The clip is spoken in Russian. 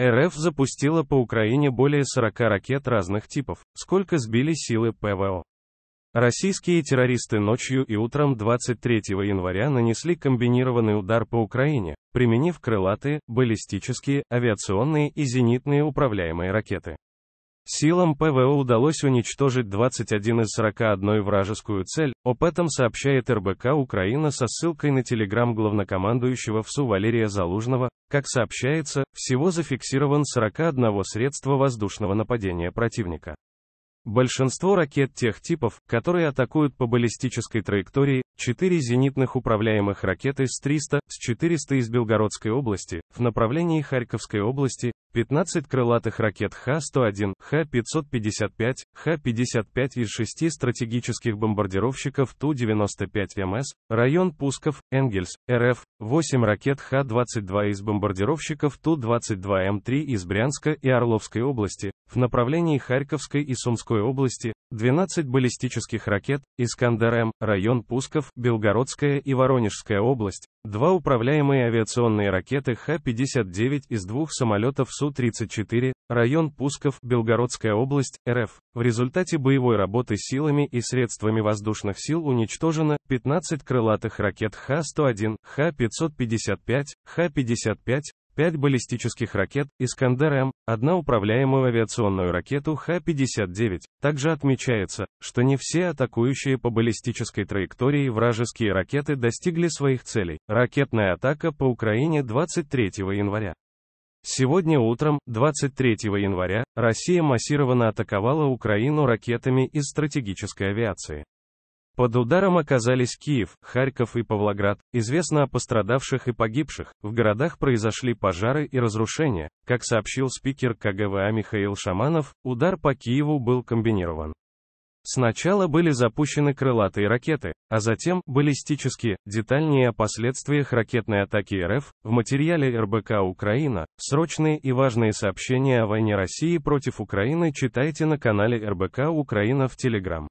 РФ запустила по Украине более 40 ракет разных типов, сколько сбили силы ПВО. Российские террористы ночью и утром 23 января нанесли комбинированный удар по Украине, применив крылатые, баллистические, авиационные и зенитные управляемые ракеты. Силам ПВО удалось уничтожить 21 из 41 вражескую цель, об этом сообщает РБК Украина со ссылкой на телеграмм главнокомандующего ВСУ Валерия Залужного. Как сообщается, всего зафиксирован 41 средства воздушного нападения противника. Большинство ракет тех типов, которые атакуют по баллистической траектории, 4 зенитных управляемых ракеты с 300, с 400 из Белгородской области, в направлении Харьковской области, 15 крылатых ракет Х-101, Х-555, Х-55 из 6 стратегических бомбардировщиков Ту-95МС, район Пусков, Энгельс, РФ, 8 ракет Х-22 из бомбардировщиков Ту-22М3 из Брянска и Орловской области, в направлении Харьковской и Сумской области, 12 баллистических ракет, Искандер-М, район Пусков, Белгородская и Воронежская область, два управляемые авиационные ракеты Х-59 из двух самолетов Су-34, район Пусков, Белгородская область, РФ. В результате боевой работы силами и средствами воздушных сил уничтожено 15 крылатых ракет Х-101, Х-555, Х-55, Пять баллистических ракет «Искандер-М», одна управляемую авиационную ракету Х-59. Также отмечается, что не все атакующие по баллистической траектории вражеские ракеты достигли своих целей. Ракетная атака по Украине 23 января. Сегодня утром, 23 января, Россия массированно атаковала Украину ракетами из стратегической авиации. Под ударом оказались Киев, Харьков и Павлоград. Известно о пострадавших и погибших. В городах произошли пожары и разрушения. Как сообщил спикер КГВА Михаил Шаманов, удар по Киеву был комбинирован. Сначала были запущены крылатые ракеты, а затем баллистические. Детальнее о последствиях ракетной атаки РФ в материале РБК Украина. Срочные и важные сообщения о войне России против Украины читайте на канале РБК Украина в Телеграм.